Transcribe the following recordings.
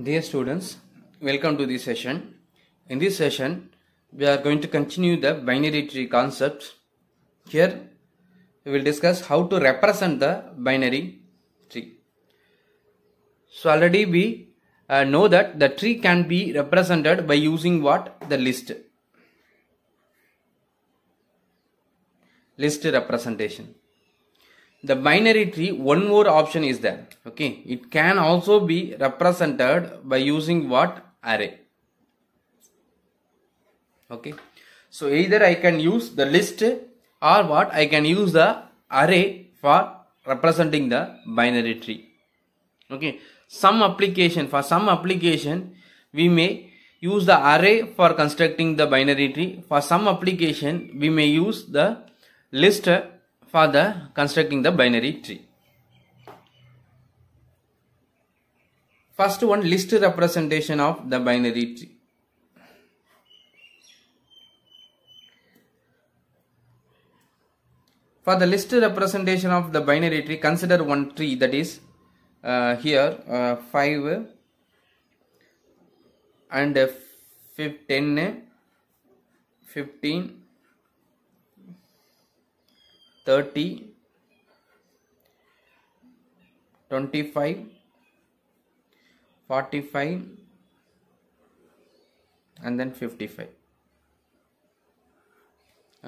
Dear students, welcome to this session. In this session, we are going to continue the binary tree concepts. Here, we will discuss how to represent the binary tree. So already we uh, know that the tree can be represented by using what? The list. List representation the binary tree one more option is there okay it can also be represented by using what array okay so either i can use the list or what i can use the array for representing the binary tree okay some application for some application we may use the array for constructing the binary tree for some application we may use the list for the constructing the binary tree. First one list representation of the binary tree. For the list representation of the binary tree, consider one tree that is uh, here uh, 5 and 10, 15 30 25 45 and then 55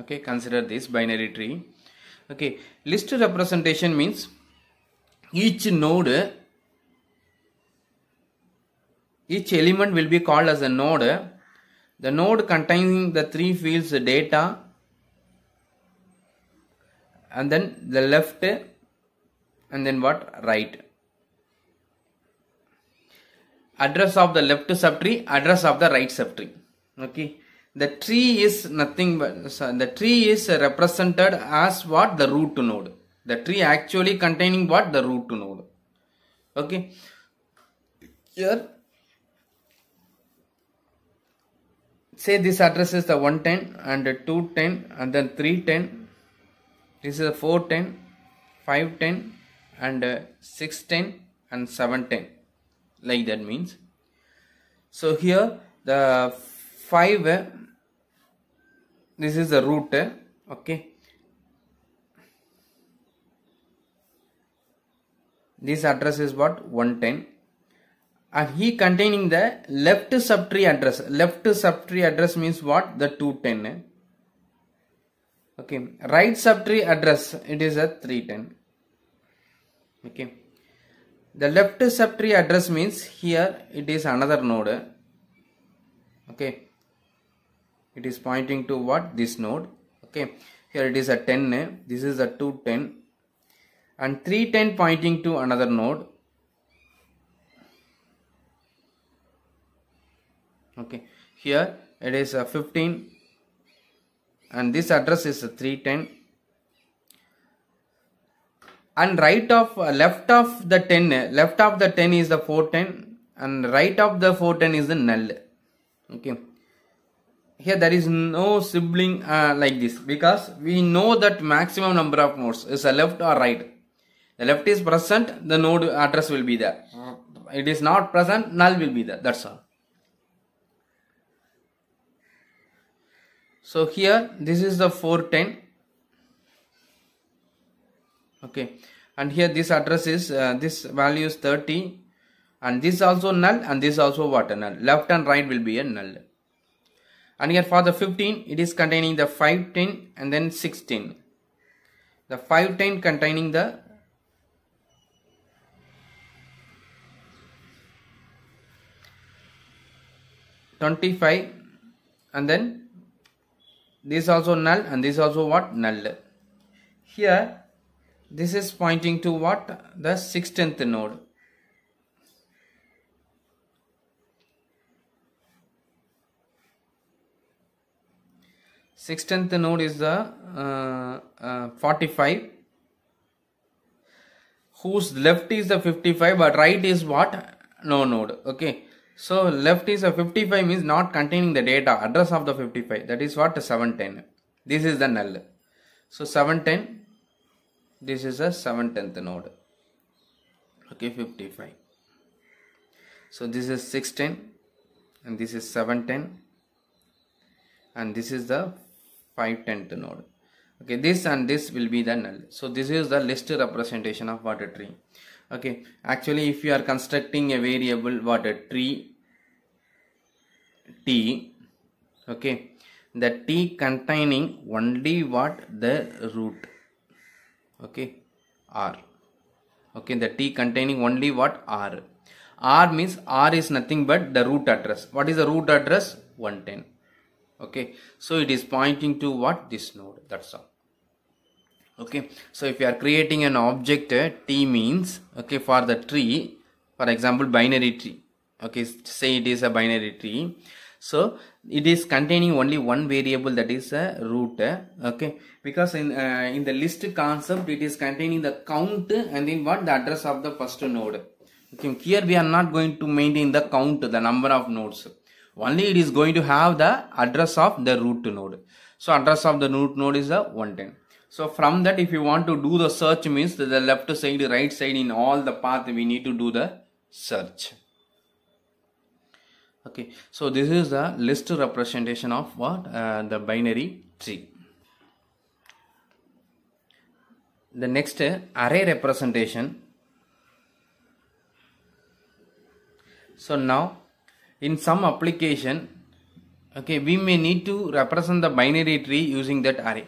okay consider this binary tree okay list representation means each node each element will be called as a node the node containing the three fields data and then the left and then what right address of the left subtree address of the right subtree okay the tree is nothing but so the tree is represented as what the root node the tree actually containing what the root node okay here say this address is the 110 and 210 and then 310 this is a 410 510 and uh, 610 and 710 like that means so here the 5 uh, this is the root uh, okay this address is what 110 and he containing the left subtree address left subtree address means what the 210 okay right subtree address it is a 310 okay the left subtree address means here it is another node okay it is pointing to what this node okay here it is a 10 eh? this is a 210 and 310 pointing to another node okay here it is a 15 and this address is 310 and right of uh, left of the 10 uh, left of the 10 is the 410 and right of the 410 is the null okay here there is no sibling uh, like this because we know that maximum number of nodes is a left or right the left is present the node address will be there it is not present null will be there that's all So here this is the 410 okay and here this address is uh, this value is 30 and this also null and this also what a null left and right will be a null and here for the 15 it is containing the 510 and then 16 the 510 containing the Twenty-five, and then this also null and this also what null here this is pointing to what the 16th node Sixteenth node is the uh, uh, forty-five, whose left is the fifty-five, but right is what no node. Okay, so left is a 55 means not containing the data address of the 55 that is what 710. This is the null. So 710 this is a 710th node. Okay 55. So this is 610 and this is 710 and this is the 510th node okay this and this will be the null so this is the list representation of water tree okay actually if you are constructing a variable water tree t okay the t containing only what the root okay r okay the t containing only what r r means r is nothing but the root address what is the root address 110 okay so it is pointing to what this node that's all okay so if you are creating an object uh, t means okay for the tree for example binary tree okay say it is a binary tree so it is containing only one variable that is a root okay because in uh, in the list concept it is containing the count and then what the address of the first node okay here we are not going to maintain the count the number of nodes only it is going to have the address of the root node so address of the root node is a 110 so from that if you want to do the search means the left side right side in all the path we need to do the search okay so this is the list representation of what uh, the binary tree the next uh, array representation so now in some application okay we may need to represent the binary tree using that array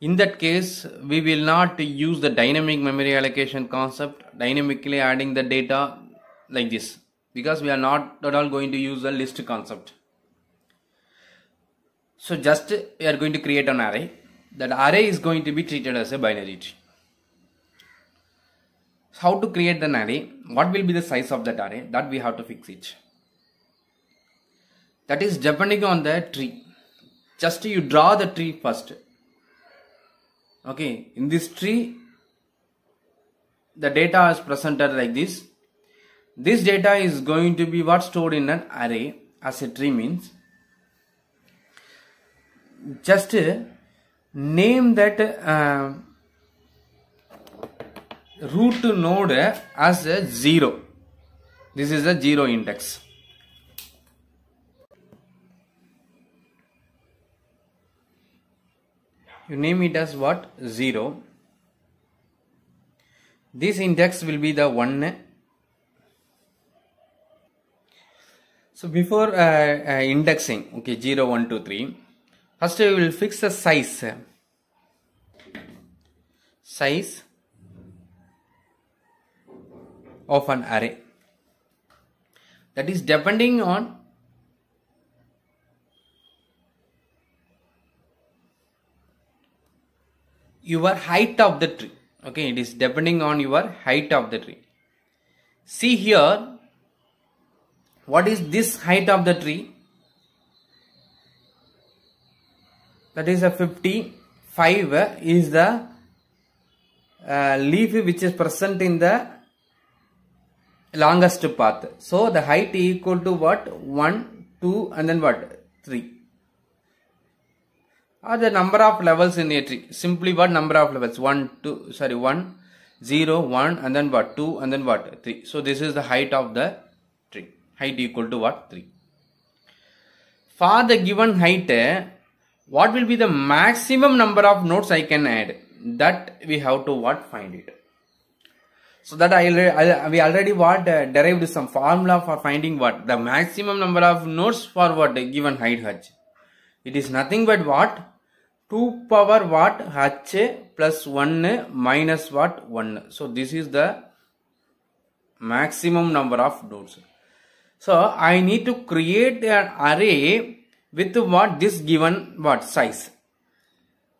in that case we will not use the dynamic memory allocation concept dynamically adding the data like this because we are not at all going to use the list concept. So just we are going to create an array. That array is going to be treated as a binary tree. How to create an array? What will be the size of that array? That we have to fix it. That is depending on the tree. Just you draw the tree first. Okay, in this tree, the data is presented like this this data is going to be what stored in an array as a tree means. Just uh, name that uh, root node as a 0. This is a 0 index. you name it as what 0 this index will be the one So before uh, uh, indexing, okay, 0, 1, 2, 3, first we will fix the size. Size of an array. That is depending on your height of the tree. Okay, it is depending on your height of the tree. See here, what is this height of the tree? That is a 55 is the uh, leaf which is present in the longest path. So the height equal to what? 1, 2 and then what? 3. Are the number of levels in a tree. Simply what number of levels? 1, 2, sorry 1, 0, 1 and then what? 2 and then what? 3. So this is the height of the height equal to what 3 for the given height what will be the maximum number of nodes i can add that we have to what find it so that I, I, we already what uh, derived some formula for finding what the maximum number of nodes for what given height h. It is nothing but what 2 power what h plus 1 minus what 1. So this is the maximum number of nodes. So I need to create an array with what this given what size.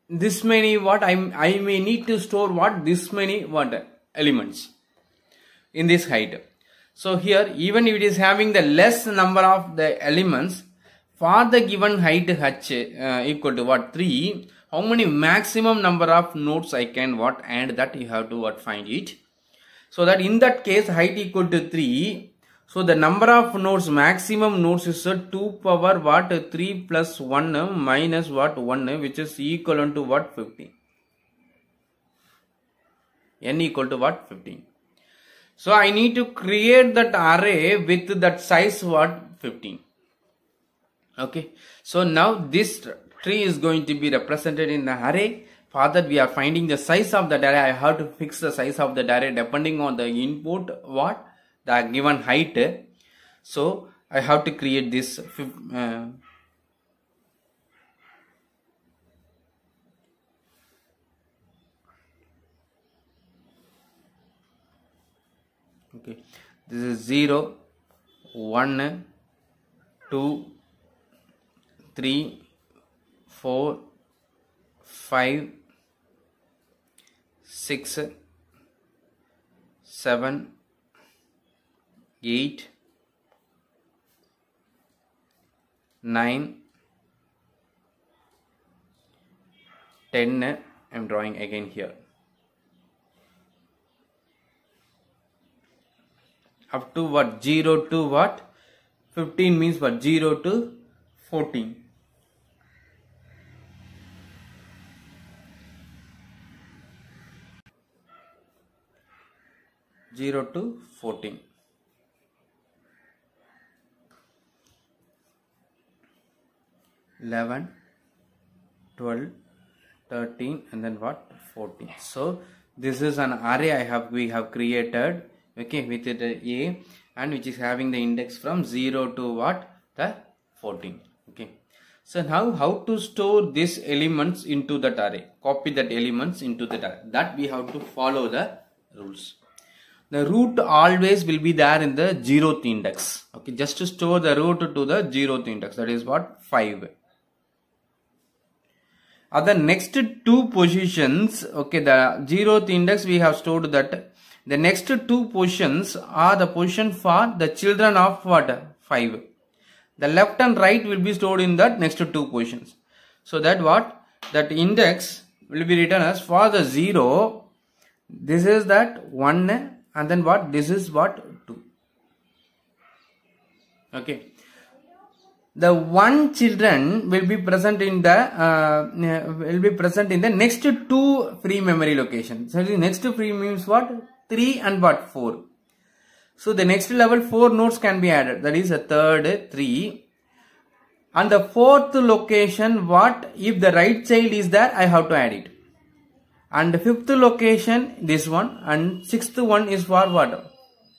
This many what I, I may need to store what this many what elements in this height. So here even if it is having the less number of the elements for the given height h uh, equal to what 3 how many maximum number of nodes I can what and that you have to what find it. So that in that case height equal to 3 so the number of nodes, maximum nodes is 2 power what 3 plus 1 minus what 1 which is equal to what 15. n equal to what 15. So I need to create that array with that size what 15. Okay. So now this tree is going to be represented in the array. For that we are finding the size of the array. I have to fix the size of the array depending on the input what the given height so I have to create this uh, okay this is 0 1 2 3 4 5 6 7 8 9 10 I'm drawing again here up to what 0 to what 15 means what 0 to 14 0 to 14 11 12 13 and then what 14 so this is an array i have we have created okay with it uh, a and which is having the index from 0 to what the 14 okay so now how to store these elements into that array copy that elements into that array that we have to follow the rules the root always will be there in the zeroth index okay just to store the root to the zeroth index that is what 5 other the next two positions, okay, the zeroth index we have stored that the next two positions are the position for the children of what? 5. The left and right will be stored in that next two positions. So that what? That index will be written as for the 0, this is that 1 and then what? This is what? 2. Okay the one children will be present in the uh, will be present in the next two free memory locations. So the next two free means what? 3 and what? 4. So the next level 4 nodes can be added. That is a third 3. And the fourth location what? If the right child is there I have to add it. And the fifth location this one and sixth one is for what?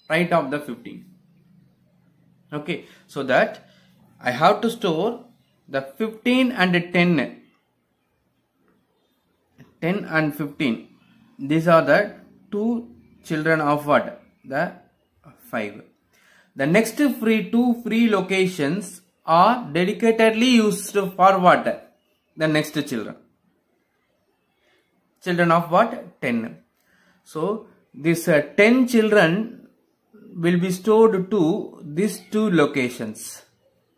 Right of the 15. Okay. So that I have to store the 15 and 10 10 and 15 these are the two children of what the 5 the next free two free locations are dedicatedly used for what the next children children of what 10 so this uh, 10 children will be stored to these two locations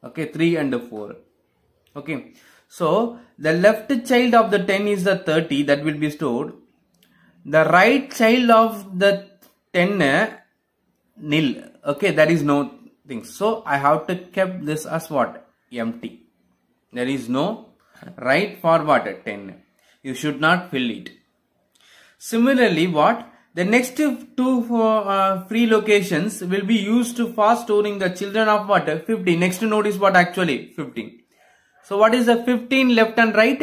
okay 3 and 4 okay so the left child of the 10 is the 30 that will be stored the right child of the 10 uh, nil okay that is no thing so i have to keep this as what empty there is no right for what 10 you should not fill it similarly what the next two uh, free locations will be used for storing the children of what? 15. Next node is what actually? 15. So what is the 15 left and right?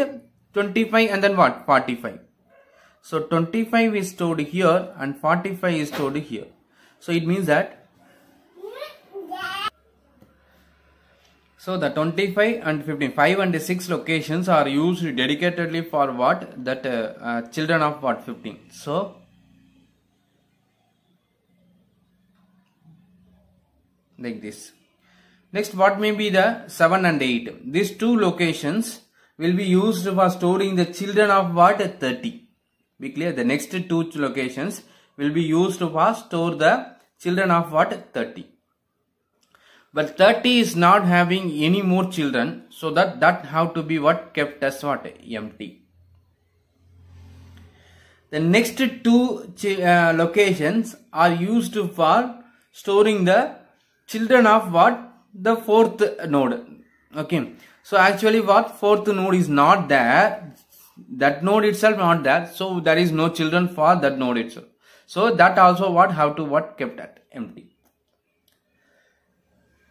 25 and then what? 45. So 25 is stored here and 45 is stored here. So it means that So the 25 and 15, 5 and 6 locations are used dedicatedly for what? That uh, uh, children of what? 15. So like this. Next what may be the 7 and 8. These two locations will be used for storing the children of what 30. Be clear the next two locations will be used for store the children of what 30. But 30 is not having any more children so that that have to be what kept as what empty. The next two uh, locations are used for storing the children of what the fourth node okay so actually what fourth node is not there that node itself not there so there is no children for that node itself so that also what have to what kept at empty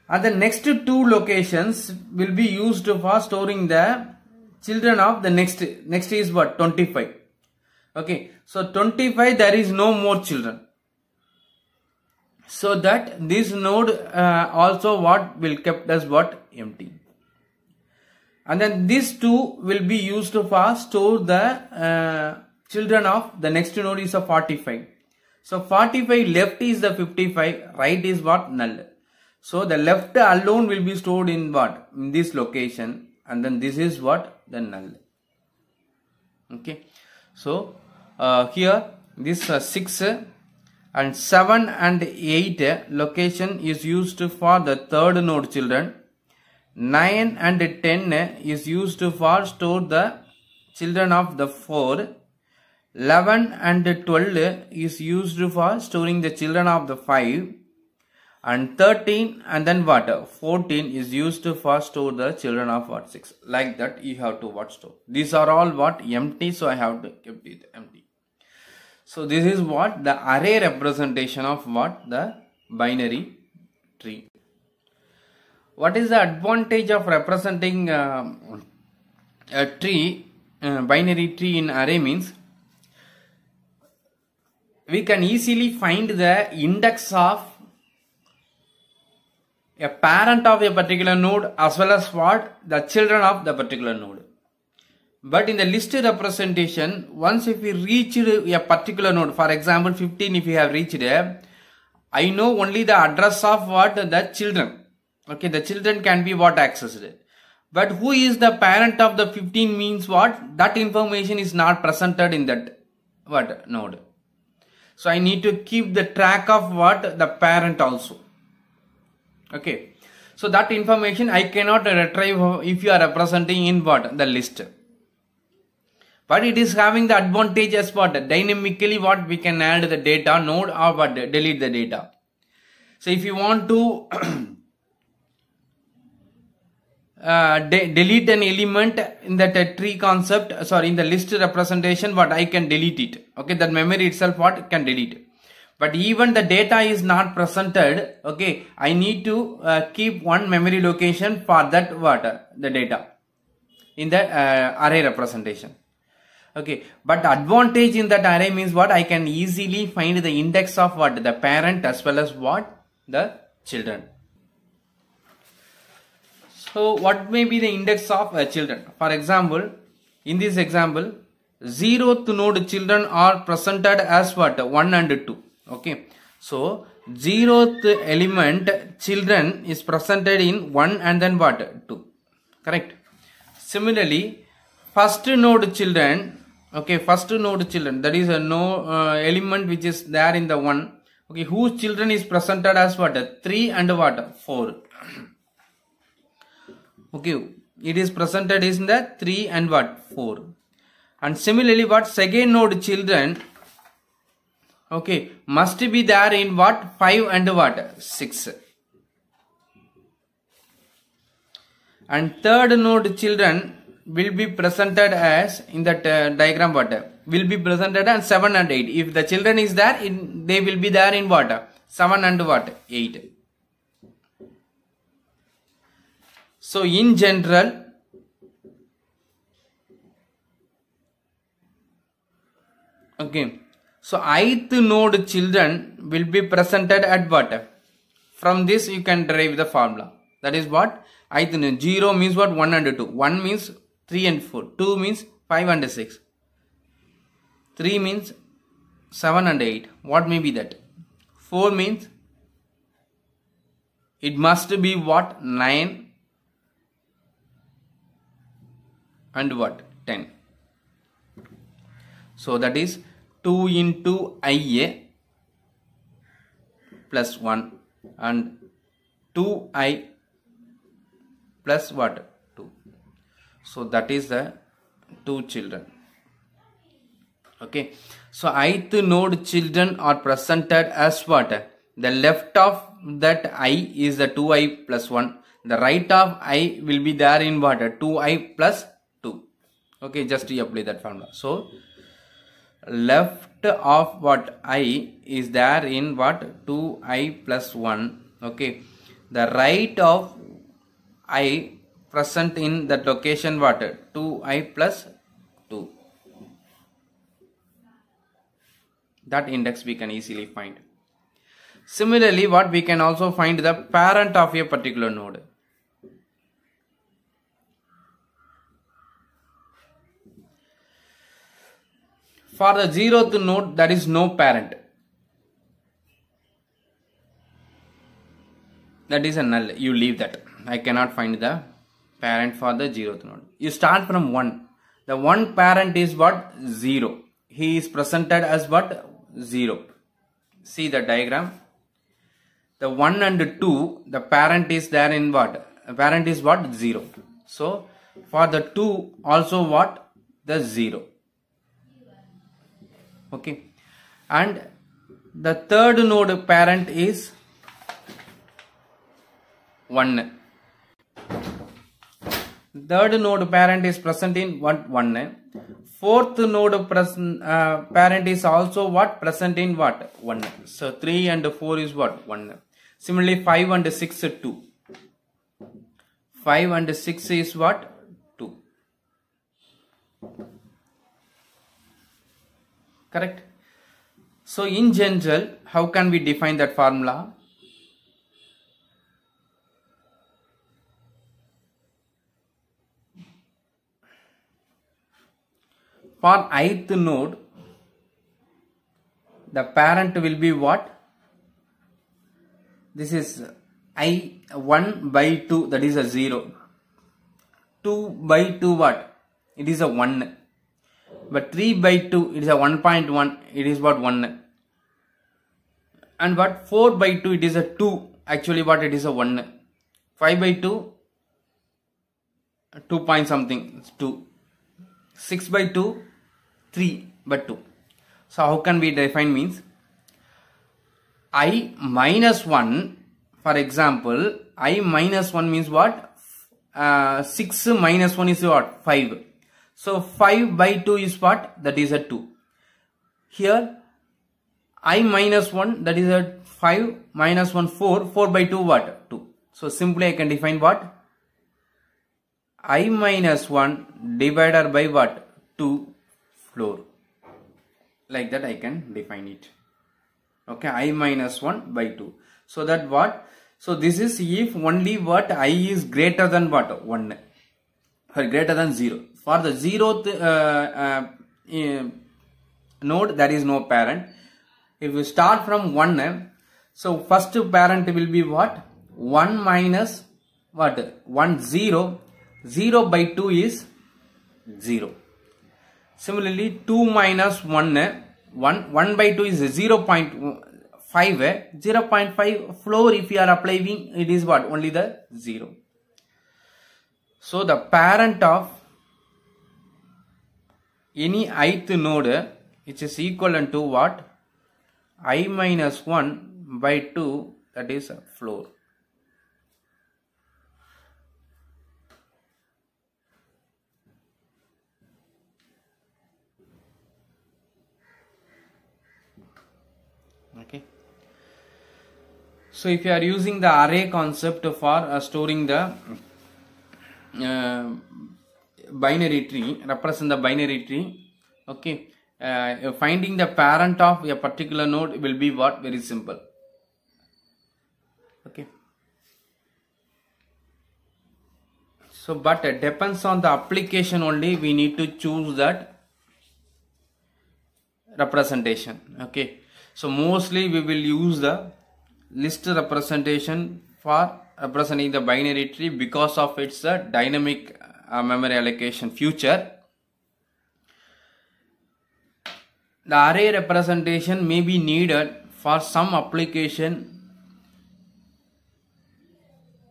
and the next two locations will be used for storing the children of the next next is what 25 okay so 25 there is no more children so that this node uh, also what will kept as what empty and then these two will be used for store the uh, children of the next node is a 45 so 45 left is the 55 right is what null so the left alone will be stored in what in this location and then this is what the null okay so uh, here this uh, 6 uh, and 7 and 8 location is used for the third node children 9 and 10 is used for store the children of the 4 11 and 12 is used for storing the children of the 5 and 13 and then what 14 is used for store the children of what 6 like that you have to what store these are all what empty so i have to keep it empty so this is what the array representation of what the binary tree. What is the advantage of representing uh, a tree, uh, binary tree in array means we can easily find the index of a parent of a particular node as well as what the children of the particular node but in the list representation, once if we reached a particular node, for example 15 if we have reached, there, I know only the address of what the children. Okay, the children can be what accessed. But who is the parent of the 15 means what? That information is not presented in that what node. So I need to keep the track of what the parent also. Okay. So that information I cannot retrieve if you are representing in what the list but it is having the advantage as what dynamically what we can add the data node or what delete the data so if you want to uh, de delete an element in that uh, tree concept sorry in the list representation what I can delete it okay that memory itself what can delete but even the data is not presented okay I need to uh, keep one memory location for that what the data in the uh, array representation okay but advantage in that array means what i can easily find the index of what the parent as well as what the children so what may be the index of a uh, children for example in this example 0th node children are presented as what 1 and 2 okay so 0th element children is presented in 1 and then what 2 correct similarly first node children okay first node children that is a no uh, element which is there in the one okay whose children is presented as what 3 and what 4 okay it is presented is in the 3 and what 4 and similarly what second node children okay must be there in what 5 and what 6 and third node children will be presented as in that uh, diagram water will be presented as 7 and 8 if the children is there in, they will be there in water 7 and what 8 so in general okay so ith node children will be presented at what from this you can derive the formula that is what ith node 0 means what 1 and 2 1 means 3 and 4. 2 means 5 and 6. 3 means 7 and 8. What may be that? 4 means it must be what? 9 and what? 10. So that is 2 into IA plus 1 and 2i plus what so that is the two children okay so ith node children are presented as what the left of that i is the 2i plus 1 the right of i will be there in what 2i plus 2 okay just you apply that formula so left of what i is there in what 2i plus 1 okay the right of i present in that location what 2i plus 2 that index we can easily find similarly what we can also find the parent of a particular node for the zeroth node there is no parent that is a null you leave that i cannot find the parent for the zeroth node. You start from 1. The one parent is what? 0. He is presented as what? 0. See the diagram. The 1 and 2, the parent is there in what? The parent is what? 0. So, for the 2 also what? The 0. Okay. And the third node parent is 1 Third node parent is present in what? 1. Fourth node present, uh, parent is also what? Present in what? 1. So 3 and 4 is what? 1. Similarly 5 and 6 is 2. 5 and 6 is what? 2. Correct? So in general, how can we define that formula? For ith node, the parent will be what? This is i 1 by 2 that is a 0. 2 by 2 what? It is a 1. But 3 by 2 it is a 1.1 it is what 1. And what 4 by 2 it is a 2 actually what it is a 1. 5 by 2 2 point something 2. 6 by 2 3 but 2. So how can we define means? i minus 1 for example i minus 1 means what? Uh, 6 minus 1 is what? 5. So 5 by 2 is what? That is a 2. Here i minus 1 that is a 5 minus 1 4 4 by 2 what? 2. So simply I can define what? i minus 1 divided by what? 2 floor like that I can define it okay i minus 1 by 2 so that what so this is if only what i is greater than what 1 or greater than 0 for the 0th uh, uh, node there is no parent if you start from 1 so first parent will be what 1 minus what 1 0 0 by 2 is 0 Similarly, 2 minus 1, eh, 1, 1 by 2 is 0 0.5, eh, 0 0.5 floor if you are applying it is what? Only the 0. So the parent of any ith node eh, which is equivalent to what? i minus 1 by 2 that is floor. So if you are using the array concept for uh, storing the uh, binary tree, represent the binary tree, okay, uh, finding the parent of a particular node will be what? Very simple. Okay. So but it depends on the application only we need to choose that representation. Okay. So mostly we will use the list representation for representing the binary tree because of its uh, dynamic uh, memory allocation feature. The array representation may be needed for some application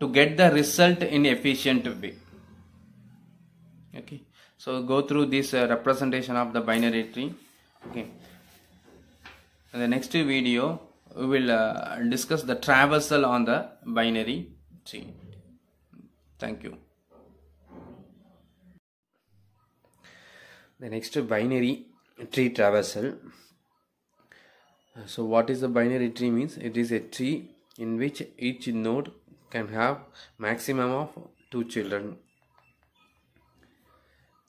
to get the result in efficient way. Okay, so go through this uh, representation of the binary tree. Okay, in the next video we will uh, discuss the traversal on the binary tree. Thank you. The next binary tree traversal. So what is the binary tree means? It is a tree in which each node can have maximum of two children.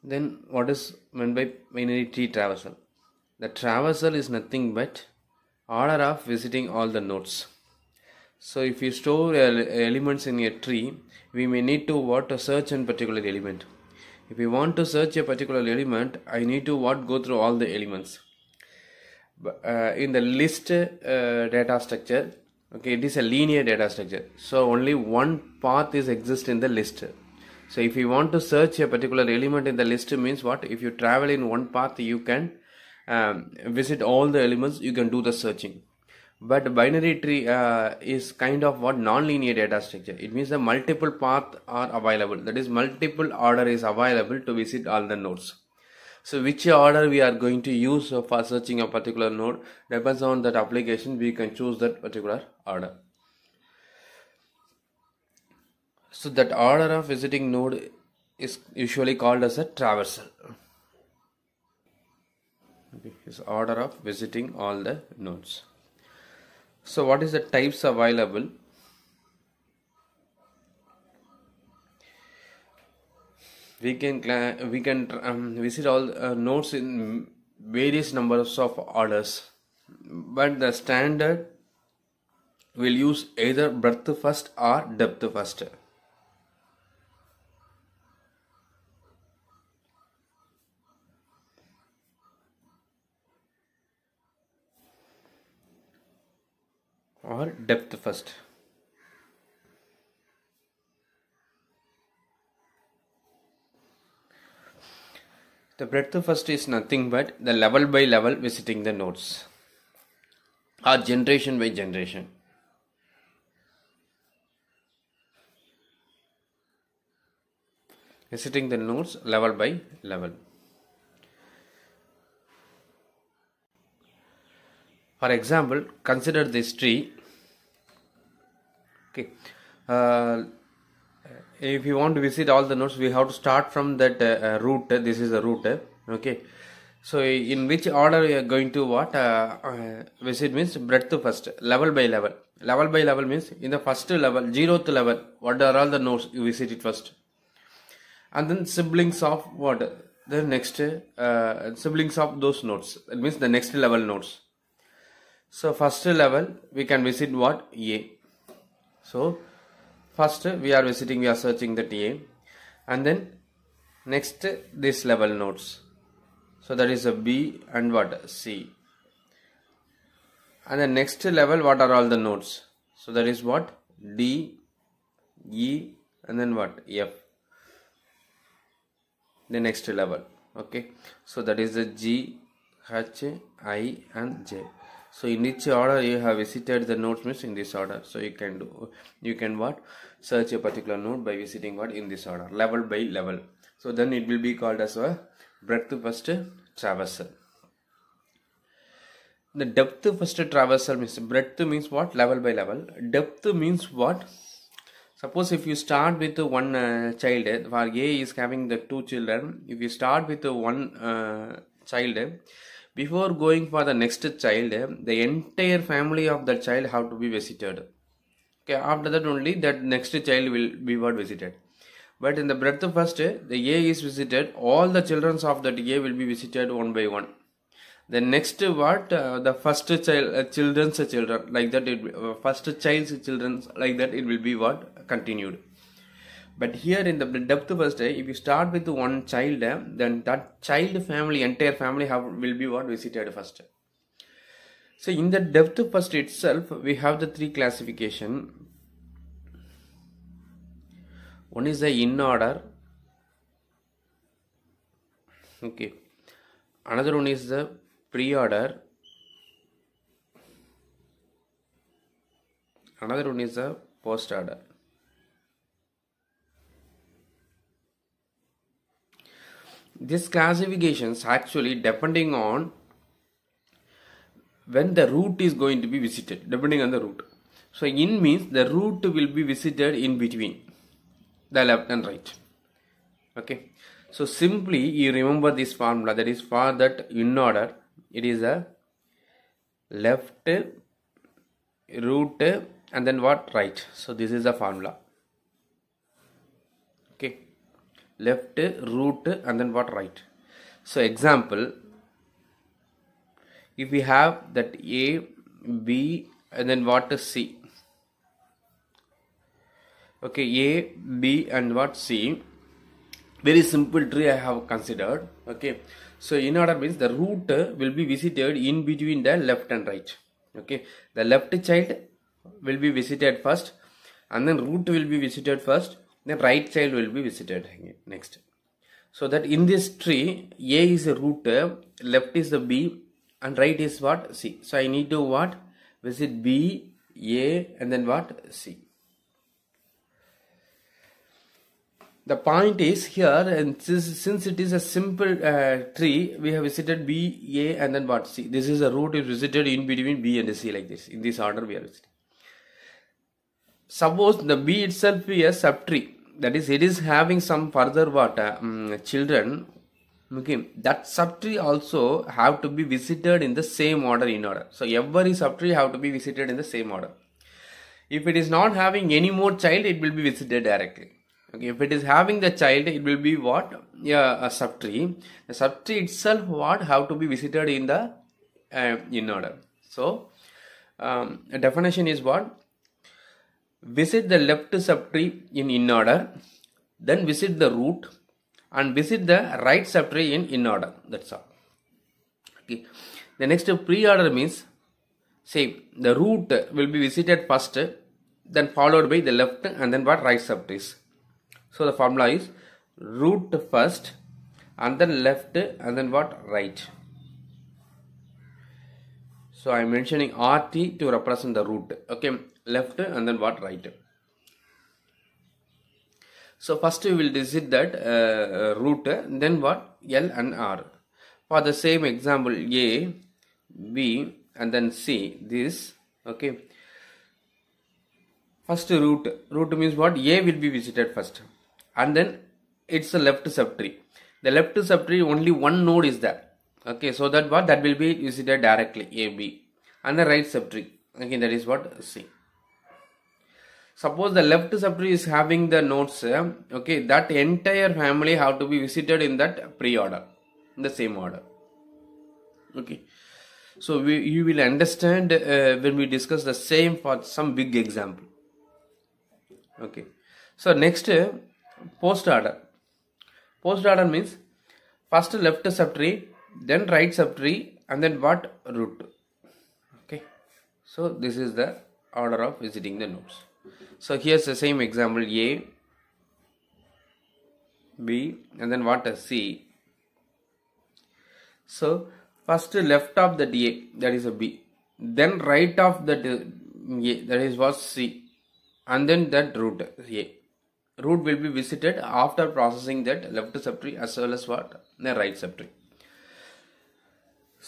Then what is meant by binary tree traversal? The traversal is nothing but order of visiting all the nodes so if you store elements in a tree we may need to what to search in particular element if you want to search a particular element i need to what go through all the elements uh, in the list uh, data structure okay it is a linear data structure so only one path is exist in the list so if you want to search a particular element in the list means what if you travel in one path you can um, visit all the elements you can do the searching but binary tree uh, is kind of what non-linear data structure it means the multiple path are available that is multiple order is available to visit all the nodes so which order we are going to use for searching a particular node depends on that application we can choose that particular order so that order of visiting node is usually called as a traversal okay, is order of visiting all the nodes so what is the types available we can we can um, visit all uh, nodes in various numbers of orders but the standard will use either breadth first or depth first depth first the breadth first is nothing but the level by level visiting the nodes or generation by generation visiting the nodes level by level For example, consider this tree okay uh, if you want to visit all the nodes we have to start from that uh, uh root this is the root okay so in which order we are going to what uh, uh, visit means breadth first level by level level by level means in the first level zeroth level what are all the nodes you visit it first and then siblings of what the next uh, siblings of those nodes that means the next level nodes so first level we can visit what a so first we are visiting we are searching the TA and then next this level nodes. so that is a B and what C and the next level what are all the nodes so that is what D E and then what F the next level okay so that is the G H I and J so in each order you have visited the notes means in this order so you can do you can what search a particular node by visiting what in this order level by level so then it will be called as a breadth first traversal the depth first traversal means breadth means what level by level depth means what suppose if you start with one uh, child where a is having the two children if you start with one uh, child before going for the next child the entire family of the child have to be visited okay after that only that next child will be what visited but in the birth first the a is visited all the children of that a will be visited one by one the next what uh, the first child uh, children's children like that it, uh, first child's children like that it will be what continued but here in the depth first if you start with one child eh, then that child family entire family have will be what visited first so in the depth first itself we have the three classification one is the in order okay another one is the pre-order another one is the post order these classifications actually depending on when the route is going to be visited depending on the route so in means the route will be visited in between the left and right okay so simply you remember this formula that is for that in order it is a left root and then what right so this is the formula left root and then what right so example if we have that a b and then what is c okay a b and what c very simple tree i have considered okay so in order means the root will be visited in between the left and right okay the left child will be visited first and then root will be visited first then right child will be visited next so that in this tree a is a root left is the b and right is what c so i need to what visit b a and then what c the point is here and since it is a simple uh, tree we have visited b a and then what c this is a root is visited in between b and c like this in this order we are visiting suppose the b itself be a subtree that is it is having some further what um, children okay that subtree also have to be visited in the same order in order so every subtree have to be visited in the same order if it is not having any more child it will be visited directly okay if it is having the child it will be what yeah, a subtree the subtree itself what have to be visited in the uh, in order so um, definition is what visit the left subtree in in-order, then visit the root and visit the right subtree in in-order. That's all. Okay. The next pre-order means same. The root will be visited first, then followed by the left and then what right subtrees. So the formula is root first and then left and then what right. So I am mentioning RT to represent the root. Okay left and then what right so first we will decide that uh, uh, root then what L and R for the same example A B and then C this okay first root root means what A will be visited first and then it's a left subtree the left subtree only one node is there okay so that what that will be visited directly AB and the right subtree okay that is what C suppose the left subtree is having the nodes eh, okay that entire family have to be visited in that pre-order in the same order okay so we, you will understand uh, when we discuss the same for some big example okay so next uh, eh, post order post order means first left subtree then right subtree and then what root okay so this is the order of visiting the nodes so here's the same example a b and then what is c so first left of the da that is a b then right of the a that is was c and then that root a root will be visited after processing that left subtree as well as what the right subtree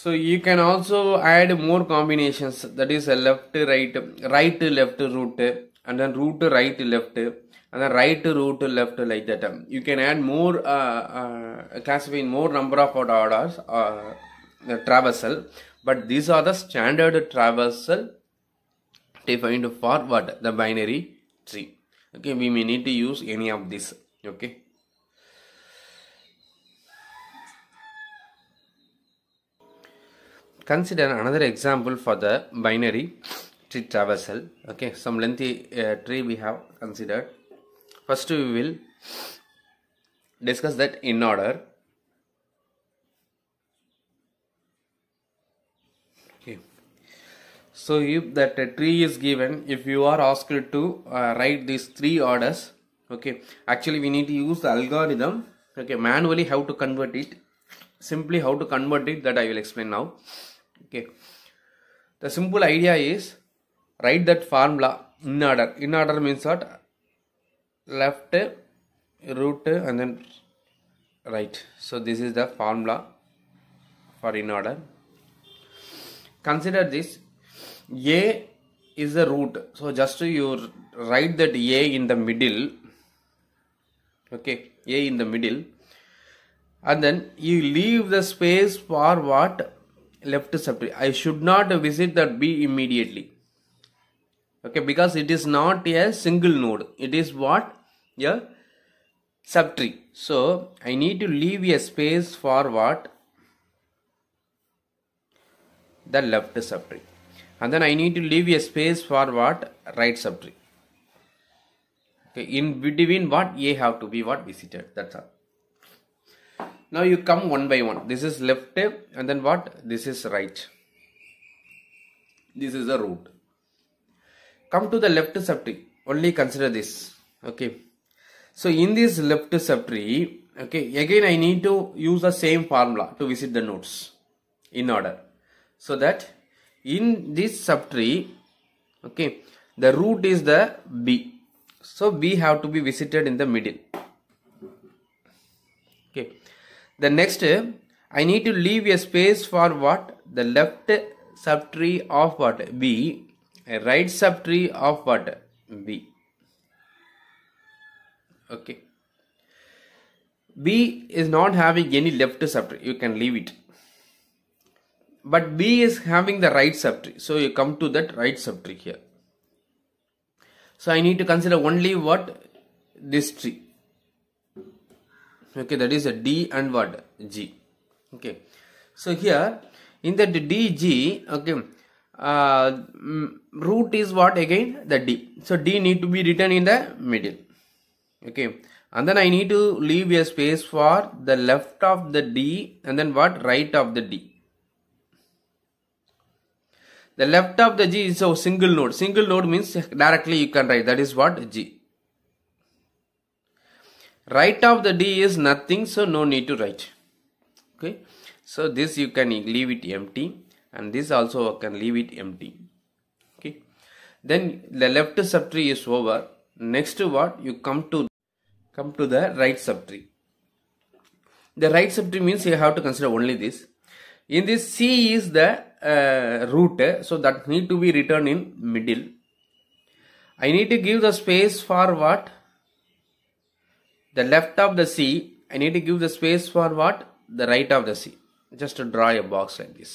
so you can also add more combinations that is a left right right left root and then root to right left and then right to root to left like that you can add more uh, uh classifying more number of orders uh, traversal but these are the standard traversal defined for what the binary tree okay we may need to use any of this okay consider another example for the binary tree traversal okay some lengthy uh, tree we have considered first we will discuss that in order okay so if that tree is given if you are asked to uh, write these three orders okay actually we need to use the algorithm okay manually how to convert it simply how to convert it that i will explain now okay the simple idea is write that formula in order in order means what left root and then right so this is the formula for in order consider this a is the root so just you write that a in the middle okay a in the middle and then you leave the space for what left subtree i should not visit that b immediately okay because it is not a single node it is what a subtree so I need to leave a space for what the left subtree and then I need to leave a space for what right subtree okay in between what A have to be what visited that's all now you come one by one this is left and then what this is right this is the root come to the left subtree only consider this okay so in this left subtree okay again i need to use the same formula to visit the nodes in order so that in this subtree okay the root is the b so b have to be visited in the middle okay the next i need to leave a space for what the left subtree of what b a right subtree of what b okay b is not having any left subtree you can leave it but b is having the right subtree so you come to that right subtree here so i need to consider only what this tree okay that is a d and what g okay so here in that dg okay uh, root is what again the d so d need to be written in the middle okay and then i need to leave a space for the left of the d and then what right of the d the left of the g is a single node single node means directly you can write that is what g right of the d is nothing so no need to write okay so this you can leave it empty and this also can leave it empty okay then the left subtree is over next to what you come to come to the right subtree the right subtree means you have to consider only this in this c is the uh, root so that need to be written in middle I need to give the space for what the left of the C I need to give the space for what the right of the C just to draw a box like this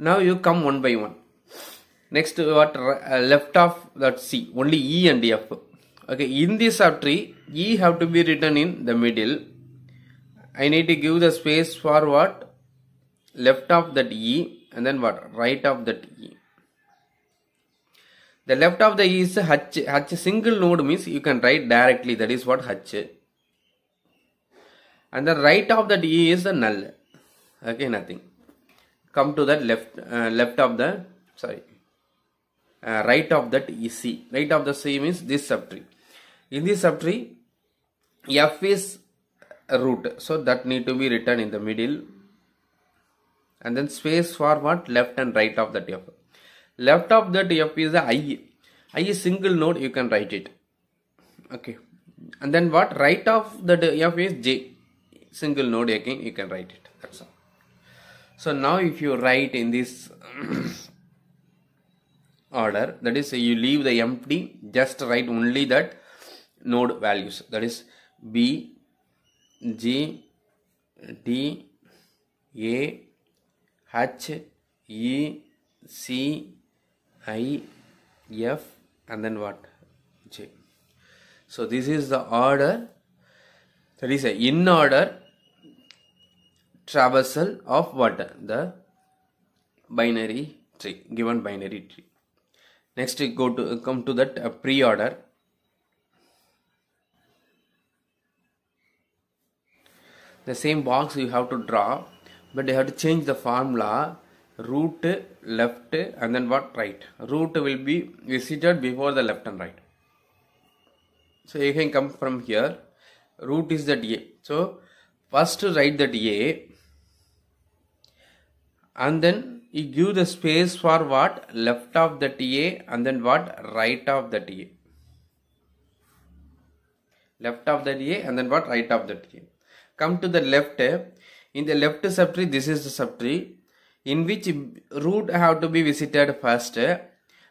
now you come one by one. Next, what uh, left of that C, only E and F. Okay, in this subtree, E have to be written in the middle. I need to give the space for what? Left of that E and then what? Right of that E. The left of the E is H. H single node means you can write directly. That is what H. And the right of that E is the null. Okay, nothing come to the left uh, left of the sorry uh, right of that E C. Right of the C means this subtree. In this subtree, F is root. So that need to be written in the middle. And then space for what? Left and right of that F. Left of that F is the I. I is single node, you can write it. Okay. And then what? Right of that F is J. Single node again, you can write it. That's all so now if you write in this order that is you leave the empty just write only that node values that is b g d a h e c i f and then what j so this is the order that is a in order traversal of what? The binary tree, given binary tree. Next, go to come to that uh, pre-order. The same box you have to draw, but you have to change the formula root left and then what right root will be visited before the left and right so you can come from here root is the da so first write that a and then you give the space for what left of the TA and then what right of the TA left of the TA and then what right of the TA come to the left in the left subtree this is the subtree in which root have to be visited first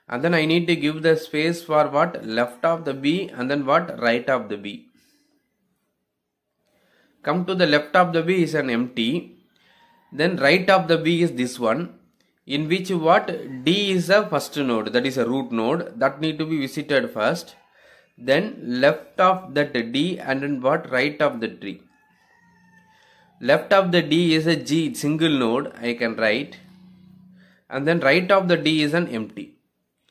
and then I need to give the space for what left of the B and then what right of the B come to the left of the B is an empty then right of the b is this one in which what d is a first node that is a root node that need to be visited first then left of that d and then what right of the tree left of the d is a g single node i can write and then right of the d is an empty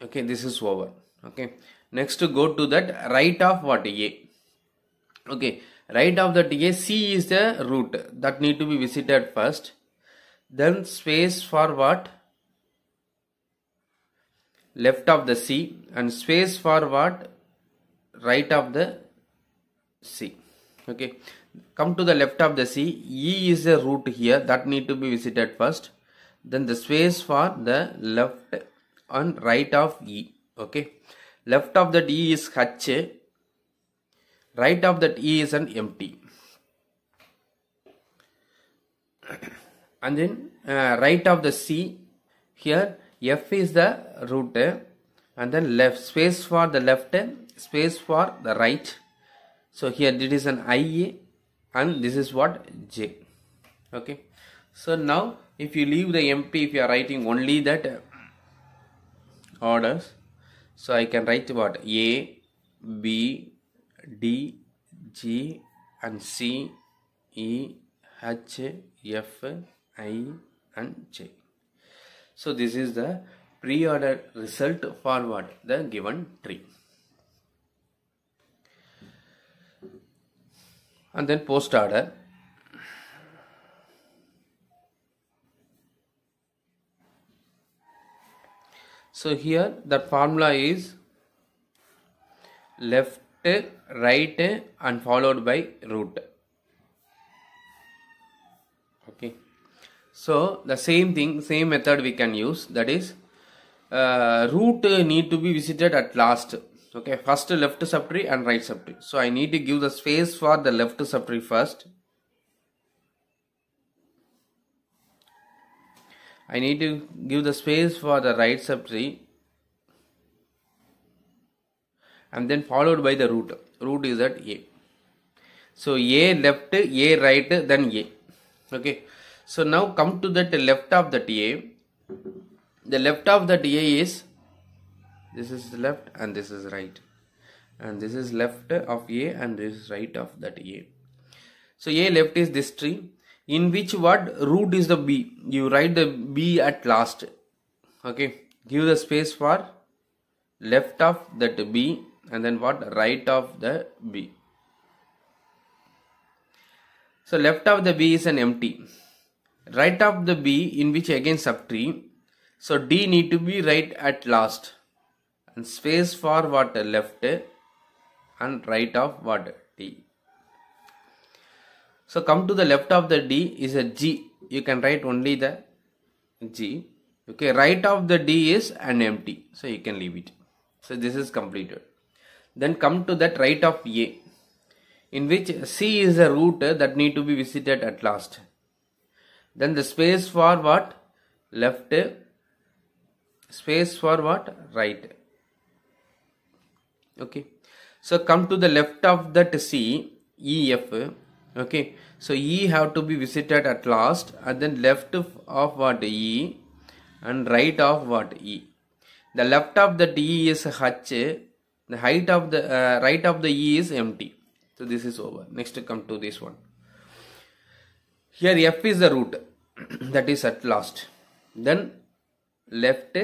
okay this is over okay next to go to that right of what a okay right of that a c is the root that need to be visited first then space for what? Left of the C and space for what? Right of the C. Okay. Come to the left of the C. E is a root here that need to be visited first. Then the space for the left and right of E. Okay. Left of that E is H. Right of that E is an empty and then uh, right of the C here F is the root and then left space for the left space for the right so here it is an IA and this is what J okay so now if you leave the MP if you are writing only that uh, orders so I can write what A B D G and C E H F I and J. So this is the pre-order result for what? The given tree. And then post order. So here the formula is left, right and followed by root. so the same thing same method we can use that is uh, root need to be visited at last okay first left subtree and right subtree so i need to give the space for the left subtree first i need to give the space for the right subtree and then followed by the root root is at a so a left a right then a okay so now come to that left of the TA. The left of the a is this is left and this is right and this is left of A and this is right of that A. So A left is this tree in which what root is the B. You write the B at last. Okay. Give the space for left of that B and then what right of the B. So left of the B is an empty. Right of the B in which again subtree. So D need to be right at last. And space for what? Left and right of what? D. So come to the left of the D is a G. You can write only the G. Okay, right of the D is an empty. So you can leave it. So this is completed. Then come to that right of A in which C is a root that need to be visited at last then the space for what left space for what right okay so come to the left of that c ef okay so e have to be visited at last and then left of what e and right of what e the left of the e is h the height of the uh, right of the e is empty so this is over next come to this one here f is the root that is at last then left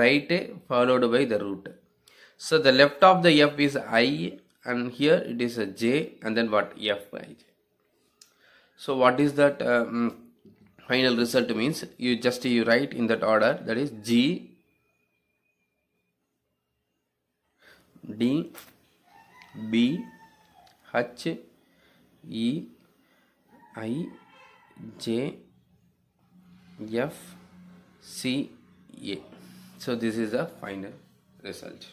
right followed by the root so the left of the f is i and here it is a j and then what F J? so what is that um, final result means you just you write in that order that is g d b h e i J F C A. So this is the final result.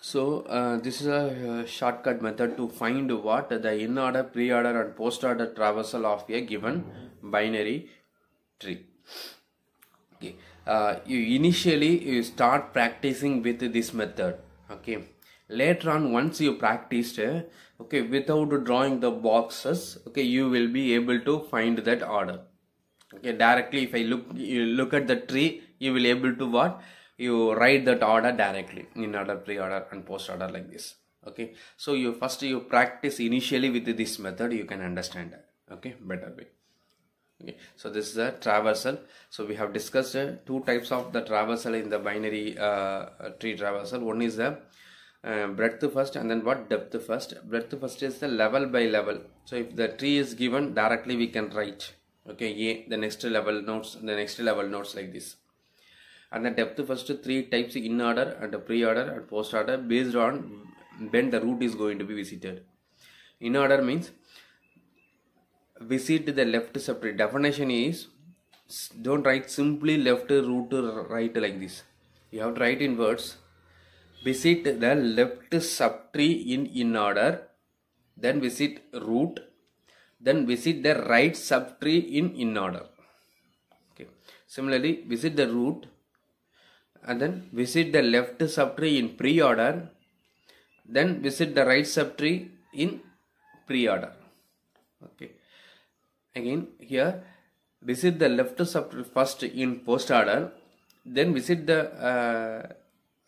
So uh, this is a uh, shortcut method to find what the in order, pre order and post order traversal of a given binary tree. Okay. Uh, you initially you start practicing with this method. Okay later on once you practiced eh, okay without drawing the boxes okay you will be able to find that order okay directly if i look you look at the tree you will able to what you write that order directly in order pre-order and post-order like this okay so you first you practice initially with this method you can understand okay better way okay so this is a traversal so we have discussed uh, two types of the traversal in the binary uh, tree traversal one is the uh, breadth first and then what depth first breadth first is the level by level so if the tree is given directly we can write okay a the next level notes the next level notes like this and the depth first three types in order and pre-order and post-order based on when the route is going to be visited in order means visit the left separate definition is don't write simply left root right like this you have to write in words visit the left subtree in in-order, then visit root, then visit the right subtree in in-order. Okay. Similarly, visit the root and then visit the left subtree in pre-order, then visit the right subtree in pre-order. Okay. Again here visit the left subtree first in post order, then visit the uh,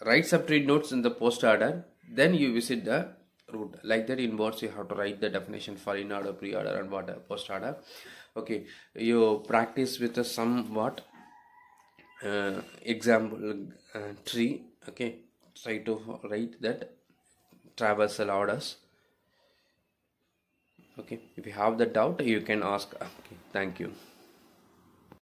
write subtree notes in the post order then you visit the root like that in words you have to write the definition for in order pre order and what uh, post order okay you practice with a somewhat uh, example uh, tree okay try to write that traversal orders okay if you have the doubt you can ask okay thank you